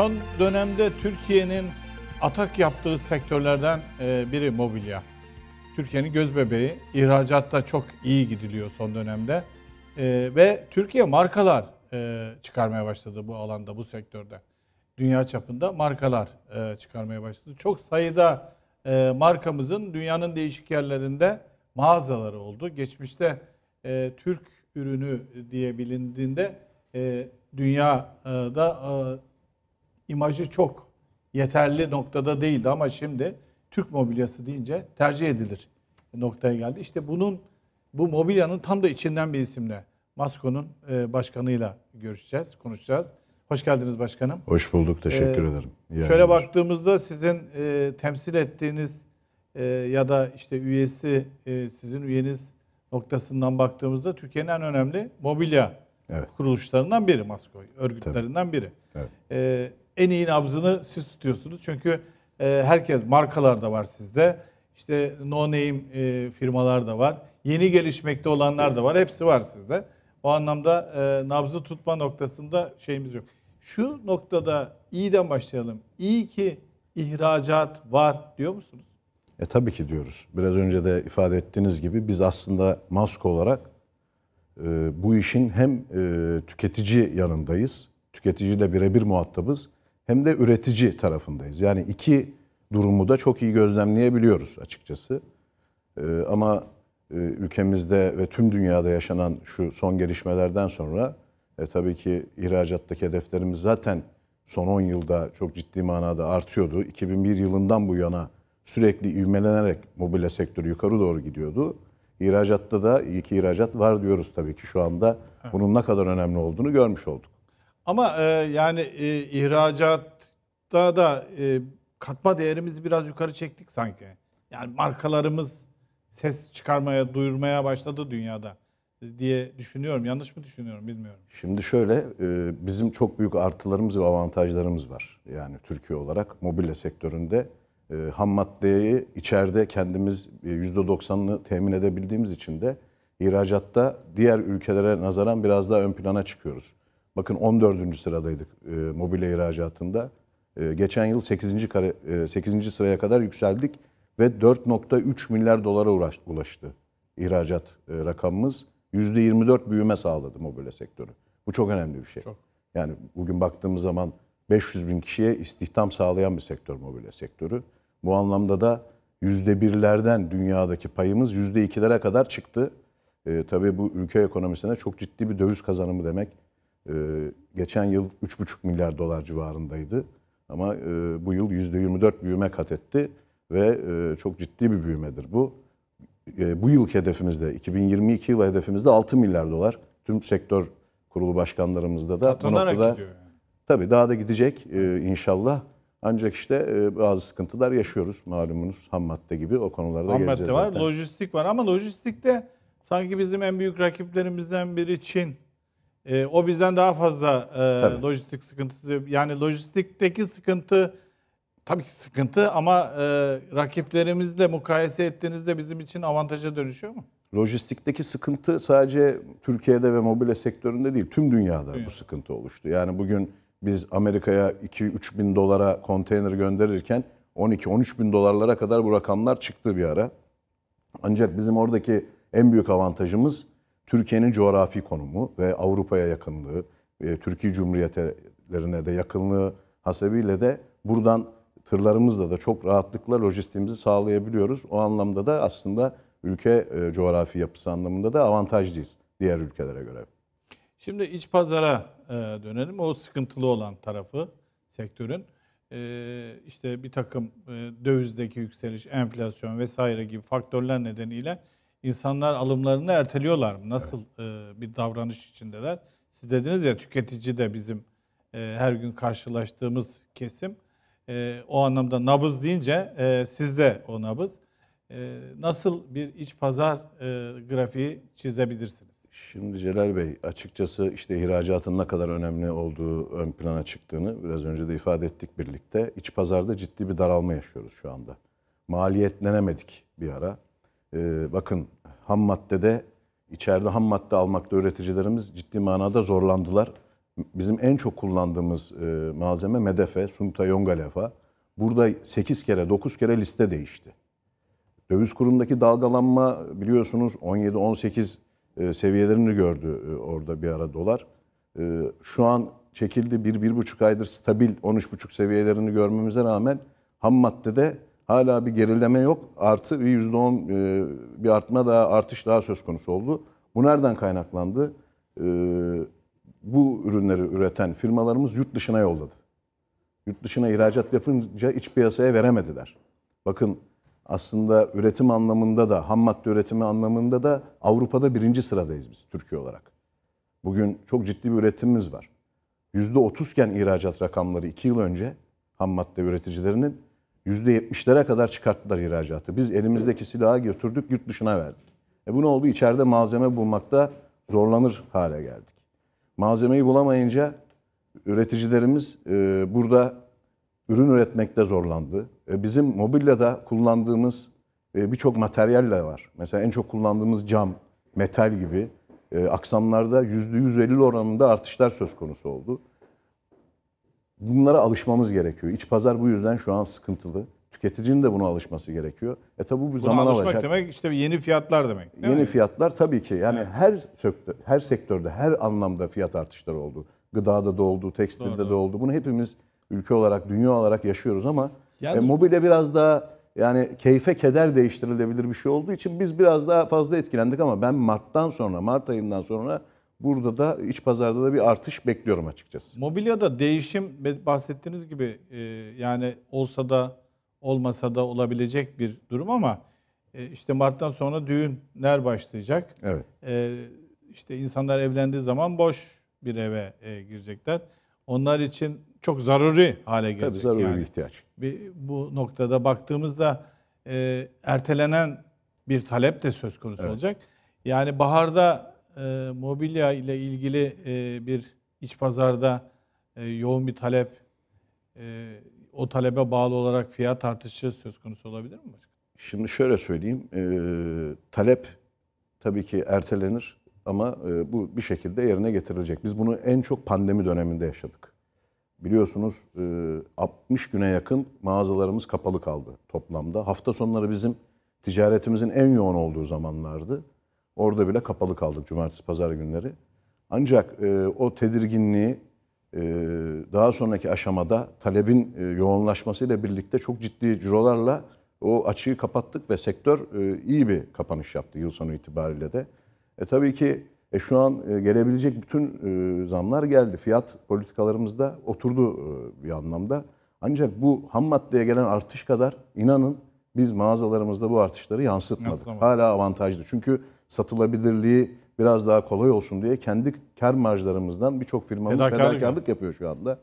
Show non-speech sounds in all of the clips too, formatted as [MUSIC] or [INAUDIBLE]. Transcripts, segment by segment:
Son dönemde Türkiye'nin atak yaptığı sektörlerden e, biri mobilya. Türkiye'nin gözbebeği, ihracatta çok iyi gidiliyor son dönemde. E, ve Türkiye markalar e, çıkarmaya başladı bu alanda, bu sektörde. Dünya çapında markalar çıkarmaya başladı. Çok sayıda markamızın dünyanın değişik yerlerinde mağazaları oldu. Geçmişte Türk ürünü diye bilindiğinde dünyada imajı çok yeterli noktada değildi ama şimdi Türk mobilyası deyince tercih edilir noktaya geldi. İşte bunun bu mobilyanın tam da içinden bir isimle Masko'nun e, başkanıyla görüşeceğiz, konuşacağız. Hoş geldiniz başkanım. Hoş bulduk, teşekkür ee, ederim. İyi şöyle yayınlar. baktığımızda sizin e, temsil ettiğiniz e, ya da işte üyesi, e, sizin üyeniz noktasından baktığımızda Türkiye'nin en önemli mobilya evet. kuruluşlarından biri Masko, örgütlerinden Tabii. biri. Evet. E, en iyi nabzını siz tutuyorsunuz. Çünkü e, herkes, markalar da var sizde. İşte no name e, firmalar da var. Yeni gelişmekte olanlar da var. Hepsi var sizde. O anlamda e, nabzı tutma noktasında şeyimiz yok. Şu noktada iyiden başlayalım. İyi ki ihracat var diyor musunuz? E tabii ki diyoruz. Biraz önce de ifade ettiğiniz gibi biz aslında mask olarak e, bu işin hem e, tüketici yanındayız, tüketiciyle birebir muhatabız hem de üretici tarafındayız. Yani iki durumu da çok iyi gözlemleyebiliyoruz açıkçası. Ee, ama e, ülkemizde ve tüm dünyada yaşanan şu son gelişmelerden sonra e, tabii ki ihracattaki hedeflerimiz zaten son 10 yılda çok ciddi manada artıyordu. 2001 yılından bu yana sürekli ivmelenerek mobilya sektörü yukarı doğru gidiyordu. İhracatta da iyi ki ihracat var diyoruz tabii ki şu anda. Bunun ne kadar önemli olduğunu görmüş olduk. Ama e, yani e, ihracatta da e, katma değerimizi biraz yukarı çektik sanki. Yani markalarımız ses çıkarmaya, duyurmaya başladı dünyada diye düşünüyorum. Yanlış mı düşünüyorum bilmiyorum. Şimdi şöyle e, bizim çok büyük artılarımız ve avantajlarımız var. Yani Türkiye olarak mobilya sektöründe e, ham maddeyi içeride kendimiz %90'ını e, temin edebildiğimiz için de ihracatta diğer ülkelere nazaran biraz daha ön plana çıkıyoruz. Bakın 14. sıradaydık e, mobilya ihracatında. E, geçen yıl 8. Kare, e, 8. sıraya kadar yükseldik ve 4.3 milyar dolara uğraş, ulaştı ihracat e, rakamımız. %24 büyüme sağladı mobilya sektörü. Bu çok önemli bir şey. Çok. Yani bugün baktığımız zaman 500 bin kişiye istihdam sağlayan bir sektör mobilya sektörü. Bu anlamda da %1'lerden dünyadaki payımız %2'lere kadar çıktı. E, tabii bu ülke ekonomisine çok ciddi bir döviz kazanımı demek. Ee, geçen yıl 3,5 milyar dolar civarındaydı. Ama e, bu yıl %24 büyüme kat etti ve e, çok ciddi bir büyümedir bu. E, bu yılki hedefimizde, 2022 yılı hedefimizde 6 milyar dolar. Tüm sektör kurulu başkanlarımızda da Katlanarak bu noktada... Tabii daha da gidecek inşallah. Ancak işte bazı sıkıntılar yaşıyoruz malumunuz ham madde gibi o konularda ham geleceğiz madde var, zaten. lojistik var ama lojistikte sanki bizim en büyük rakiplerimizden biri Çin. E, o bizden daha fazla e, lojistik sıkıntısı. Yani lojistikteki sıkıntı tabii ki sıkıntı ama e, rakiplerimizle mukayese ettiğinizde bizim için avantaja dönüşüyor mu? Lojistikteki sıkıntı sadece Türkiye'de ve mobilya sektöründe değil, tüm dünyada Dünya. bu sıkıntı oluştu. Yani bugün biz Amerika'ya 2-3 bin dolara konteyner gönderirken 12-13 bin dolarlara kadar bu rakamlar çıktı bir ara. Ancak bizim oradaki en büyük avantajımız Türkiye'nin coğrafi konumu ve Avrupa'ya yakınlığı, e, Türkiye Cumhuriyetlerine de yakınlığı hasebiyle de buradan tırlarımızla da çok rahatlıkla lojistiğimizi sağlayabiliyoruz. O anlamda da aslında ülke e, coğrafi yapısı anlamında da avantajlıyız diğer ülkelere göre. Şimdi iç pazara e, dönelim. O sıkıntılı olan tarafı sektörün e, işte bir takım e, dövizdeki yükseliş, enflasyon vesaire gibi faktörler nedeniyle insanlar alımlarını erteliyorlar Nasıl evet. e, bir davranış içindeler? Siz dediniz ya tüketici de bizim e, her gün karşılaştığımız kesim. E, o anlamda nabız deyince e, sizde o nabız. E, nasıl bir iç pazar e, grafiği çizebilirsiniz? Şimdi Celal Bey açıkçası işte ihracatın ne kadar önemli olduğu ön plana çıktığını biraz önce de ifade ettik birlikte. İç pazarda ciddi bir daralma yaşıyoruz şu anda. Maliyetlenemedik bir ara e, bakın ham maddede içeride ham madde almakta üreticilerimiz ciddi manada zorlandılar. Bizim en çok kullandığımız e, malzeme medefe, sumta, yongalefa. Burada 8 kere 9 kere liste değişti. Döviz kurundaki dalgalanma biliyorsunuz 17-18 e, seviyelerini gördü e, orada bir ara dolar. E, şu an çekildi 1-1,5 aydır stabil 13,5 seviyelerini görmemize rağmen ham maddede Hala bir gerileme yok. Artı bir %10 e, bir artma daha, artış daha söz konusu oldu. Bu nereden kaynaklandı? E, bu ürünleri üreten firmalarımız yurt dışına yolladı. Yurt dışına ihracat yapınca iç piyasaya veremediler. Bakın aslında üretim anlamında da, ham madde üretimi anlamında da Avrupa'da birinci sıradayız biz Türkiye olarak. Bugün çok ciddi bir üretimimiz var. %30 iken ihracat rakamları 2 yıl önce ham madde üreticilerinin %70'lere kadar çıkarttılar ihracatı. Biz elimizdeki silahı götürdük, yurt dışına verdik. E bu ne oldu? İçeride malzeme bulmakta zorlanır hale geldik. Malzemeyi bulamayınca üreticilerimiz e, burada ürün üretmekte zorlandı. E, bizim mobilyada kullandığımız e, birçok de var. Mesela en çok kullandığımız cam, metal gibi e, aksamlarda %150 oranında artışlar söz konusu oldu bunlara alışmamız gerekiyor. İç pazar bu yüzden şu an sıkıntılı. Tüketicinin de buna alışması gerekiyor. E tabi bu bir zaman alışmak alacak. demek işte yeni fiyatlar demek. Yeni mi? fiyatlar tabii ki. Yani evet. her sektör, her sektörde, her anlamda fiyat artışları oldu. Gıdada da oldu, tekstilde Doğru. de oldu. Bunu hepimiz ülke olarak, dünya olarak yaşıyoruz ama e, Yalnız... e, mobilya biraz daha yani keyfe keder değiştirilebilir bir şey olduğu için biz biraz daha fazla etkilendik ama ben Mart'tan sonra, Mart ayından sonra Burada da iç pazarda da bir artış bekliyorum açıkçası. Mobilyada değişim bahsettiğiniz gibi e, yani olsa da olmasa da olabilecek bir durum ama e, işte Mart'tan sonra düğünler başlayacak. Evet. E, işte insanlar evlendiği zaman boş bir eve e, girecekler. Onlar için çok zaruri hale gelecek. Tabii zaruri yani. bir ihtiyaç. Bir, bu noktada baktığımızda e, ertelenen bir talep de söz konusu evet. olacak. Yani baharda e, mobilya ile ilgili e, bir iç pazarda e, yoğun bir talep, e, o talebe bağlı olarak fiyat artışı söz konusu olabilir mi Şimdi şöyle söyleyeyim, e, talep tabii ki ertelenir ama e, bu bir şekilde yerine getirilecek. Biz bunu en çok pandemi döneminde yaşadık. Biliyorsunuz 60 e, güne yakın mağazalarımız kapalı kaldı toplamda. Hafta sonları bizim ticaretimizin en yoğun olduğu zamanlardı. Orada bile kapalı kaldık cumartesi pazar günleri. Ancak e, o tedirginliği e, daha sonraki aşamada talebin e, yoğunlaşmasıyla birlikte çok ciddi cirolarla o açığı kapattık ve sektör e, iyi bir kapanış yaptı yıl sonu itibariyle de. E, tabii ki e, şu an e, gelebilecek bütün e, zamlar geldi. Fiyat politikalarımızda oturdu e, bir anlamda. Ancak bu ham maddeye gelen artış kadar inanın biz mağazalarımızda bu artışları yansıtmadık. Yansıtamadım. Hala avantajlı. Çünkü satılabilirliği biraz daha kolay olsun diye kendi kar marjlarımızdan birçok firmamız fedakarlık, fedakarlık yapıyor şu anda.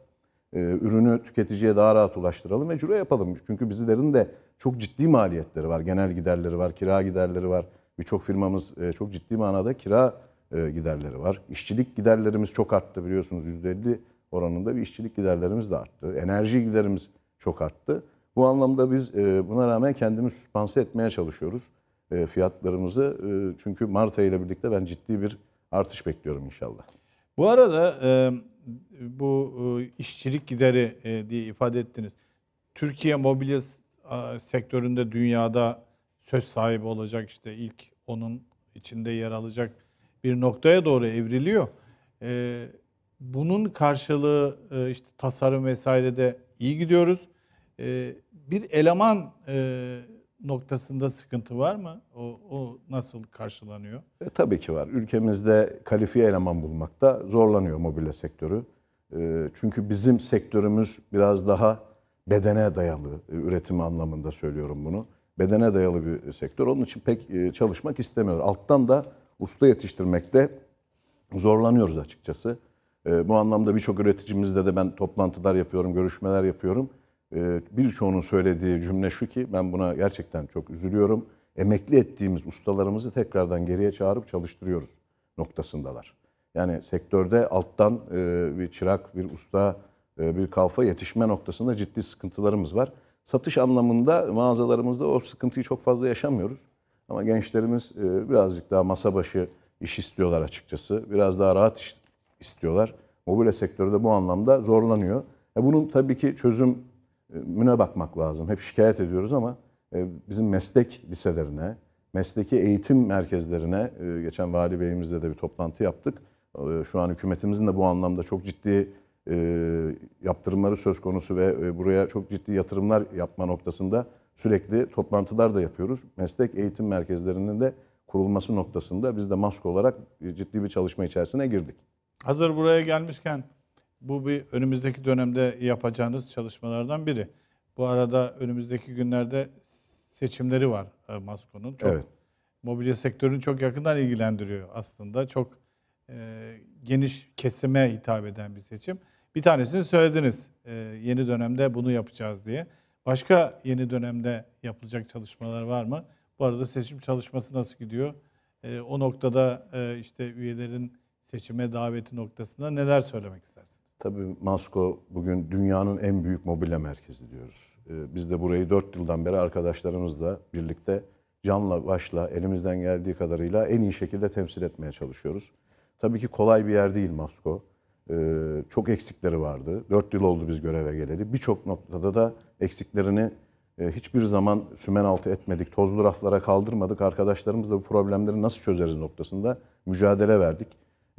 Ee, ürünü tüketiciye daha rahat ulaştıralım ve ciro yapalım. Çünkü bizlerin de çok ciddi maliyetleri var. Genel giderleri var, kira giderleri var. Birçok firmamız e, çok ciddi manada kira e, giderleri var. İşçilik giderlerimiz çok arttı biliyorsunuz. %50 oranında bir işçilik giderlerimiz de arttı. Enerji giderimiz çok arttı. Bu anlamda biz e, buna rağmen kendimizi süspanse etmeye çalışıyoruz. E, fiyatlarımızı. E, çünkü Mart ayı ile birlikte ben ciddi bir artış bekliyorum inşallah. Bu arada e, bu işçilik gideri diye ifade ettiniz. Türkiye mobilya sektöründe dünyada söz sahibi olacak işte ilk onun içinde yer alacak bir noktaya doğru evriliyor. bunun karşılığı işte tasarım vesairede iyi gidiyoruz. bir eleman e, noktasında sıkıntı var mı? O, o nasıl karşılanıyor? E, tabii ki var. Ülkemizde kalifiye eleman bulmakta zorlanıyor mobilya sektörü. E, çünkü bizim sektörümüz biraz daha bedene dayalı, e, üretimi anlamında söylüyorum bunu. Bedene dayalı bir sektör. Onun için pek e, çalışmak istemiyor. Alttan da usta yetiştirmekte zorlanıyoruz açıkçası. E, bu anlamda birçok üreticimizle de ben toplantılar yapıyorum, görüşmeler yapıyorum. Ee, birçoğunun söylediği cümle şu ki ben buna gerçekten çok üzülüyorum. Emekli ettiğimiz ustalarımızı tekrardan geriye çağırıp çalıştırıyoruz noktasındalar. Yani sektörde alttan e, bir çırak, bir usta, e, bir kalfa yetişme noktasında ciddi sıkıntılarımız var. Satış anlamında mağazalarımızda o sıkıntıyı çok fazla yaşamıyoruz. Ama gençlerimiz e, birazcık daha masa başı iş istiyorlar açıkçası. Biraz daha rahat iş istiyorlar. Mobilya sektörü de bu anlamda zorlanıyor. Bunun tabii ki çözüm müne bakmak lazım. Hep şikayet ediyoruz ama e, bizim meslek liselerine, mesleki eğitim merkezlerine e, geçen vali beyimizle de bir toplantı yaptık. E, şu an hükümetimizin de bu anlamda çok ciddi yaptırımları söz konusu ve buraya çok ciddi yatırımlar yapma noktasında sürekli toplantılar da yapıyoruz. Meslek eğitim merkezlerinin de kurulması noktasında biz de mask olarak ciddi bir çalışma içerisine girdik. Hazır buraya gelmişken bu bir önümüzdeki dönemde yapacağınız çalışmalardan biri. Bu arada önümüzdeki günlerde seçimleri var e, Masko'nun. Çok evet. Mobilya sektörünü çok yakından ilgilendiriyor aslında. Çok e, geniş kesime hitap eden bir seçim. Bir tanesini söylediniz. E, yeni dönemde bunu yapacağız diye. Başka yeni dönemde yapılacak çalışmalar var mı? Bu arada seçim çalışması nasıl gidiyor? E, o noktada e, işte üyelerin seçime daveti noktasında neler söylemek istersiniz? Tabii Masko bugün dünyanın en büyük mobilya merkezi diyoruz. Ee, biz de burayı 4 yıldan beri arkadaşlarımızla birlikte canla başla elimizden geldiği kadarıyla en iyi şekilde temsil etmeye çalışıyoruz. Tabii ki kolay bir yer değil Masko. Ee, çok eksikleri vardı. 4 yıl oldu biz göreve geleli. Birçok noktada da eksiklerini e, hiçbir zaman sümen altı etmedik, tozlu raflara kaldırmadık. Arkadaşlarımızla bu problemleri nasıl çözeriz noktasında mücadele verdik.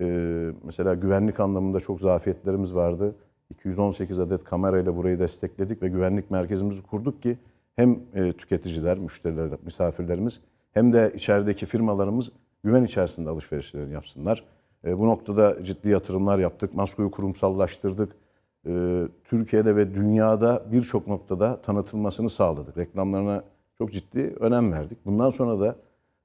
Ee, mesela güvenlik anlamında çok zafiyetlerimiz vardı. 218 adet kamerayla burayı destekledik ve güvenlik merkezimizi kurduk ki hem e, tüketiciler, müşteriler, misafirlerimiz hem de içerideki firmalarımız güven içerisinde alışverişlerini yapsınlar. E, bu noktada ciddi yatırımlar yaptık. Maskoyu kurumsallaştırdık. E, Türkiye'de ve dünyada birçok noktada tanıtılmasını sağladık. Reklamlarına çok ciddi önem verdik. Bundan sonra da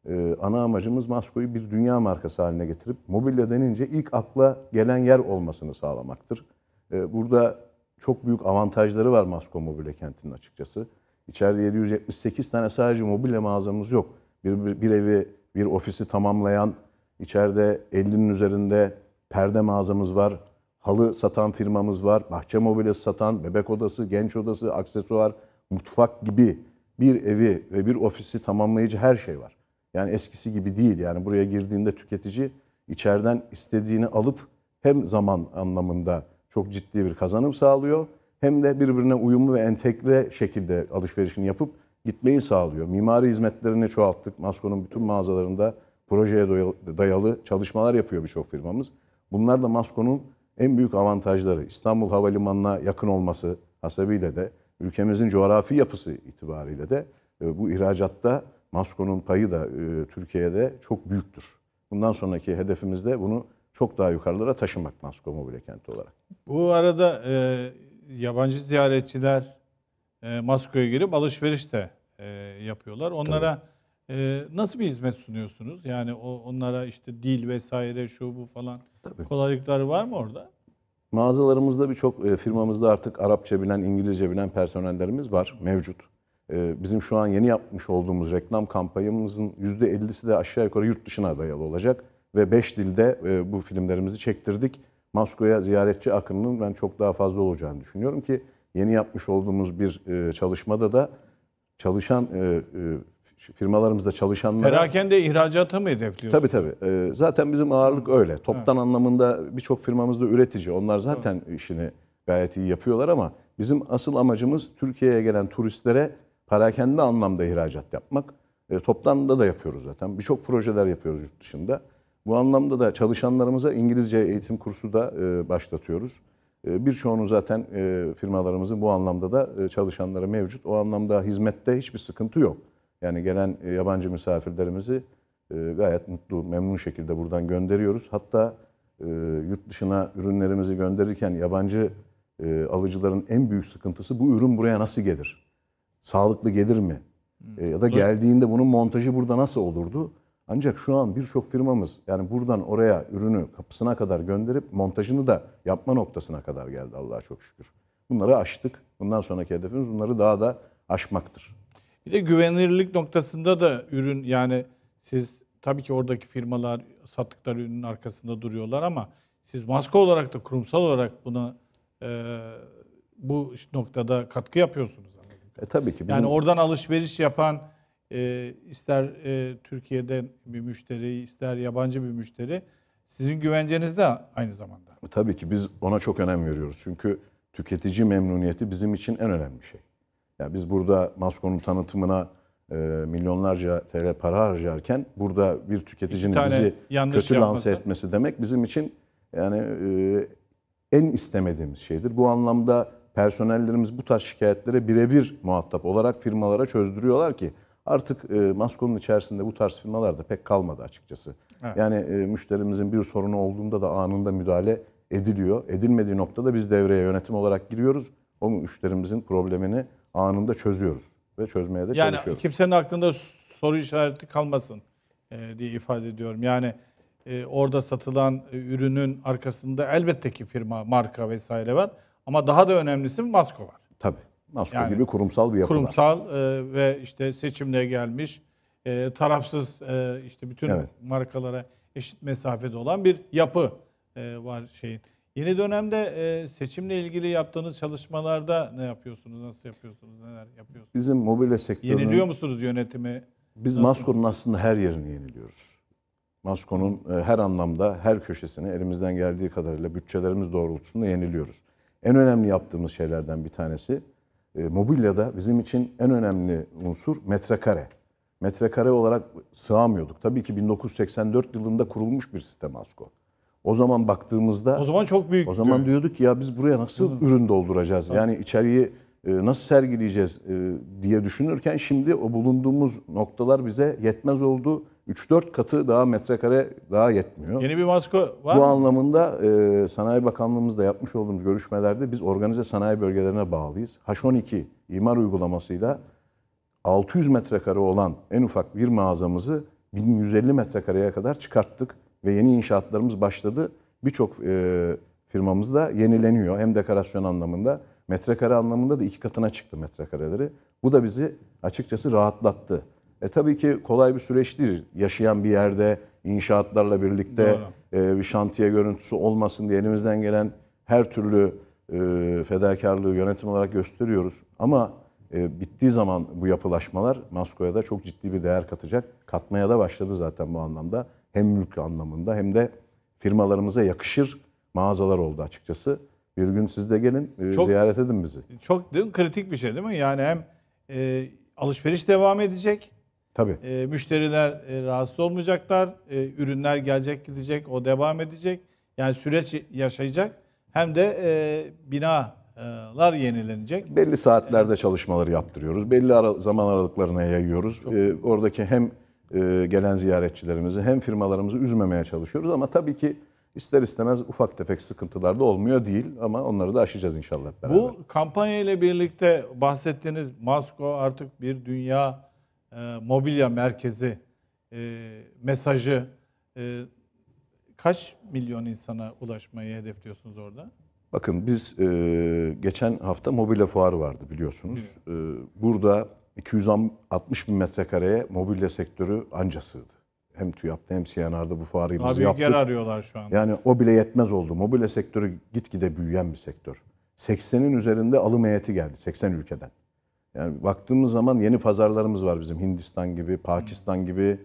e, ana amacımız Masko'yu bir dünya markası haline getirip mobilya denince ilk akla gelen yer olmasını sağlamaktır. E, burada çok büyük avantajları var Masko mobilya kentinin açıkçası. İçeride 778 tane sadece mobilya mağazamız yok. Bir, bir, bir evi, bir ofisi tamamlayan içeride 50'nin üzerinde perde mağazamız var. Halı satan firmamız var. Bahçe mobilyası satan, bebek odası, genç odası, aksesuar, mutfak gibi bir evi ve bir ofisi tamamlayıcı her şey var. Yani eskisi gibi değil. Yani buraya girdiğinde tüketici içeriden istediğini alıp hem zaman anlamında çok ciddi bir kazanım sağlıyor hem de birbirine uyumlu ve entegre şekilde alışverişini yapıp gitmeyi sağlıyor. Mimari hizmetlerini çoğalttık. Masko'nun bütün mağazalarında projeye dayalı çalışmalar yapıyor birçok firmamız. Bunlar da Masko'nun en büyük avantajları. İstanbul Havalimanı'na yakın olması hasebiyle de ülkemizin coğrafi yapısı itibariyle de e, bu ihracatta Masko'nun payı da e, Türkiye'de çok büyüktür. Bundan sonraki hedefimiz de bunu çok daha yukarılara taşımak Masko Mobile Kenti olarak. Bu arada e, yabancı ziyaretçiler e, Masko'ya girip alışveriş de e, yapıyorlar. Onlara e, nasıl bir hizmet sunuyorsunuz? Yani o, onlara işte dil vesaire şu bu falan Tabii. kolaylıkları var mı orada? Mağazalarımızda birçok e, firmamızda artık Arapça bilen, İngilizce bilen personellerimiz var, mevcut. Ee, bizim şu an yeni yapmış olduğumuz reklam kampanyamızın %50'si de aşağı yukarı yurt dışına dayalı olacak. Ve 5 dilde e, bu filmlerimizi çektirdik. Moskova'ya ziyaretçi akınının ben çok daha fazla olacağını düşünüyorum ki yeni yapmış olduğumuz bir e, çalışmada da çalışan e, firmalarımızda çalışanlar Perakende ihracata mı hedefliyorsunuz? Tabii tabii. Zaten bizim ağırlık öyle. Toptan evet. anlamında birçok firmamızda üretici. Onlar zaten evet. işini gayet iyi yapıyorlar ama bizim asıl amacımız Türkiye'ye gelen turistlere Parakende anlamda ihracat yapmak. E, toplamda da yapıyoruz zaten. Birçok projeler yapıyoruz yurt dışında. Bu anlamda da çalışanlarımıza İngilizce eğitim kursu da e, başlatıyoruz. E, birçoğunu zaten e, firmalarımızın bu anlamda da e, çalışanları mevcut. O anlamda hizmette hiçbir sıkıntı yok. Yani gelen e, yabancı misafirlerimizi e, gayet mutlu, memnun şekilde buradan gönderiyoruz. Hatta e, yurt dışına ürünlerimizi gönderirken yabancı e, alıcıların en büyük sıkıntısı bu ürün buraya nasıl gelir? sağlıklı gelir mi? Hmm. E, ya da geldiğinde bunun montajı burada nasıl olurdu? Ancak şu an birçok firmamız yani buradan oraya ürünü kapısına kadar gönderip montajını da yapma noktasına kadar geldi Allah'a çok şükür. Bunları aştık. Bundan sonraki hedefimiz bunları daha da aşmaktır. Bir de güvenilirlik noktasında da ürün yani siz tabii ki oradaki firmalar sattıkları ürünün arkasında duruyorlar ama siz maske olarak da kurumsal olarak buna e, bu noktada katkı yapıyorsunuz. E tabii ki. Bizim... Yani oradan alışveriş yapan e, ister e, Türkiye'den bir müşteri, ister yabancı bir müşteri sizin güvenceniz de aynı zamanda. E, tabii ki biz ona çok önem veriyoruz. Çünkü tüketici memnuniyeti bizim için en önemli şey. Yani biz burada Masko'nun tanıtımına e, milyonlarca TL para harcarken burada bir tüketicinin bizi kötü lanse etmesi demek bizim için yani e, en istemediğimiz şeydir. Bu anlamda personellerimiz bu tarz şikayetlere birebir muhatap olarak firmalara çözdürüyorlar ki artık e, Maskon'un içerisinde bu tarz firmalar da pek kalmadı açıkçası. Evet. Yani e, müşterimizin bir sorunu olduğunda da anında müdahale ediliyor. Edilmediği noktada biz devreye yönetim olarak giriyoruz. O müşterimizin problemini anında çözüyoruz ve çözmeye de yani çalışıyoruz. Yani kimsenin aklında soru işareti kalmasın e, diye ifade ediyorum. Yani e, orada satılan e, ürünün arkasında elbette ki firma, marka vesaire var. Ama daha da önemlisi Masko var. Tabii. Masko yani, gibi kurumsal bir yapı kurumsal, var. Kurumsal e, ve işte seçimle gelmiş, e, tarafsız e, işte bütün evet. markalara eşit mesafede olan bir yapı e, var şeyin. Yeni dönemde e, seçimle ilgili yaptığınız çalışmalarda ne yapıyorsunuz, nasıl yapıyorsunuz, neler yapıyorsunuz? Bizim mobilya sektörünün... Yeniliyor musunuz yönetimi? Biz Masko'nun aslında her yerini yeniliyoruz. Masko'nun e, her anlamda her köşesini elimizden geldiği kadarıyla bütçelerimiz doğrultusunda yeniliyoruz en önemli yaptığımız şeylerden bir tanesi e, mobilyada bizim için en önemli unsur metrekare. Metrekare olarak sığamıyorduk. Tabii ki 1984 yılında kurulmuş bir sistem ASKO. O zaman baktığımızda o zaman çok büyük. O zaman diyorduk ki ya biz buraya nasıl Hı. ürün dolduracağız? Hı. Yani içeriği e, nasıl sergileyeceğiz e, diye düşünürken şimdi o bulunduğumuz noktalar bize yetmez oldu 3-4 katı daha metrekare daha yetmiyor. Yeni bir maske var Bu mı? anlamında e, Sanayi Bakanlığımızla yapmış olduğumuz görüşmelerde biz organize sanayi bölgelerine bağlıyız. H12 imar uygulamasıyla 600 metrekare olan en ufak bir mağazamızı 1150 metrekareye kadar çıkarttık ve yeni inşaatlarımız başladı. Birçok e, firmamız da yenileniyor hem dekorasyon anlamında metrekare anlamında da iki katına çıktı metrekareleri. Bu da bizi açıkçası rahatlattı. E, tabii ki kolay bir süreç değil. Yaşayan bir yerde inşaatlarla birlikte e, bir şantiye görüntüsü olmasın diye elimizden gelen her türlü e, fedakarlığı yönetim olarak gösteriyoruz. Ama e, bittiği zaman bu yapılaşmalar Masko'ya da çok ciddi bir değer katacak. Katmaya da başladı zaten bu anlamda. Hem mülk anlamında hem de firmalarımıza yakışır mağazalar oldu açıkçası. Bir gün siz de gelin e, çok, ziyaret edin bizi. Çok kritik bir şey değil mi? Yani hem e, alışveriş devam edecek Tabii. E, müşteriler e, rahatsız olmayacaklar. E, ürünler gelecek gidecek, o devam edecek. Yani süreç yaşayacak. Hem de e, binalar yenilenecek. Belli saatlerde evet. çalışmaları yaptırıyoruz. Belli ara, zaman aralıklarına yayıyoruz. e, oradaki hem e, gelen ziyaretçilerimizi hem firmalarımızı üzmemeye çalışıyoruz. Ama tabii ki ister istemez ufak tefek sıkıntılar da olmuyor değil. Ama onları da aşacağız inşallah beraber. Bu kampanya ile birlikte bahsettiğiniz Masko artık bir dünya e, mobilya merkezi e, mesajı e, kaç milyon insana ulaşmayı hedefliyorsunuz orada? Bakın biz e, geçen hafta mobilya fuarı vardı biliyorsunuz. E, burada 260 bin metrekareye mobilya sektörü anca sığdı. Hem TÜYAP'ta hem CNR'da bu fuarı biz yaptık. yer arıyorlar şu anda. Yani o bile yetmez oldu. Mobilya sektörü gitgide büyüyen bir sektör. 80'in üzerinde alım heyeti geldi 80 ülkeden. Yani baktığımız zaman yeni pazarlarımız var bizim. Hindistan gibi, Pakistan gibi,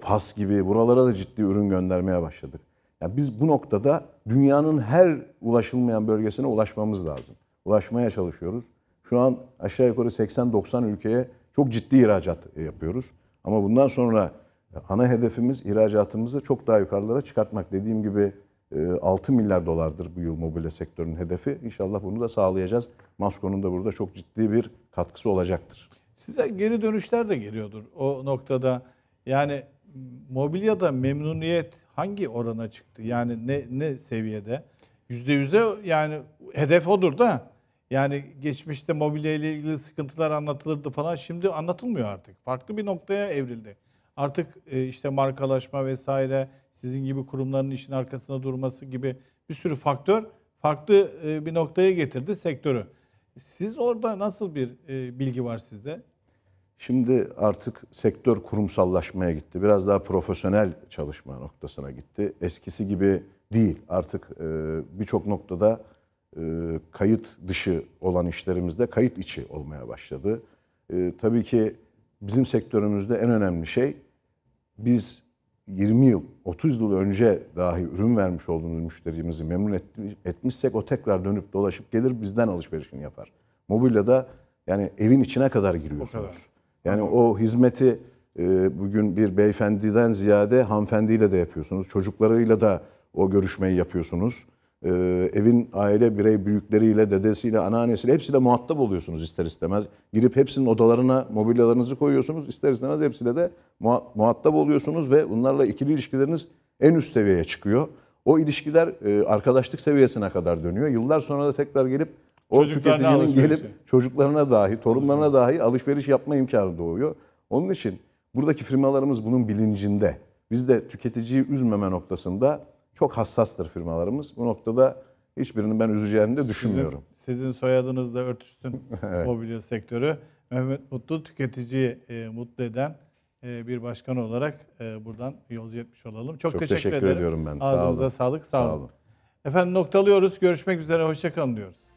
Fas gibi. Buralara da ciddi ürün göndermeye başladık. Yani biz bu noktada dünyanın her ulaşılmayan bölgesine ulaşmamız lazım. Ulaşmaya çalışıyoruz. Şu an aşağı yukarı 80-90 ülkeye çok ciddi ihracat e, yapıyoruz. Ama bundan sonra ana hedefimiz ihracatımızı çok daha yukarılara çıkartmak. Dediğim gibi 6 ee, milyar dolardır bu yıl mobilya sektörünün hedefi. İnşallah bunu da sağlayacağız. Maskon'un da burada çok ciddi bir katkısı olacaktır. Size geri dönüşler de geliyordur o noktada. Yani mobilyada memnuniyet hangi orana çıktı? Yani ne ne seviyede? Yüzde %100'e yani hedef odur da. Yani geçmişte mobilya ile ilgili sıkıntılar anlatılırdı falan. Şimdi anlatılmıyor artık. Farklı bir noktaya evrildi. Artık e, işte markalaşma vesaire sizin gibi kurumların işin arkasında durması gibi bir sürü faktör farklı e, bir noktaya getirdi sektörü. Siz orada nasıl bir e, bilgi var sizde? Şimdi artık sektör kurumsallaşmaya gitti. Biraz daha profesyonel çalışma noktasına gitti. Eskisi gibi değil. Artık e, birçok noktada kayıt dışı olan işlerimizde kayıt içi olmaya başladı. Tabii ki bizim sektörümüzde en önemli şey biz 20 yıl, 30 yıl önce dahi ürün vermiş olduğumuz müşterimizi memnun etmişsek o tekrar dönüp dolaşıp gelir bizden alışverişini yapar. Mobilyada yani evin içine kadar giriyorsunuz. Yani Anladım. o hizmeti e, bugün bir beyefendiden ziyade hanımefendiyle de yapıyorsunuz. Çocuklarıyla da o görüşmeyi yapıyorsunuz e, evin aile birey büyükleriyle, dedesiyle, anneannesiyle hepsiyle muhatap oluyorsunuz ister istemez. Girip hepsinin odalarına mobilyalarınızı koyuyorsunuz. ister istemez hepsiyle de muhatap oluyorsunuz ve bunlarla ikili ilişkileriniz en üst seviyeye çıkıyor. O ilişkiler e, arkadaşlık seviyesine kadar dönüyor. Yıllar sonra da tekrar gelip o tüketicinin gelip çocuklarına dahi, torunlarına dahi alışveriş yapma imkanı doğuyor. Onun için buradaki firmalarımız bunun bilincinde. Biz de tüketiciyi üzmeme noktasında çok hassastır firmalarımız. Bu noktada hiçbirini ben üzeceğimi de düşünmüyorum. Sizin, sizin soyadınızla örtüşsün [LAUGHS] evet. mobilya sektörü. Mehmet Mutlu tüketici e, mutlu eden e, bir başkan olarak e, buradan yol etmiş olalım. Çok, Çok teşekkür, teşekkür ederim. ediyorum ben. Ağzınıza sağ olun. sağlık. Sağ, sağ olun. Efendim noktalıyoruz. Görüşmek üzere. Hoşçakalın diyoruz.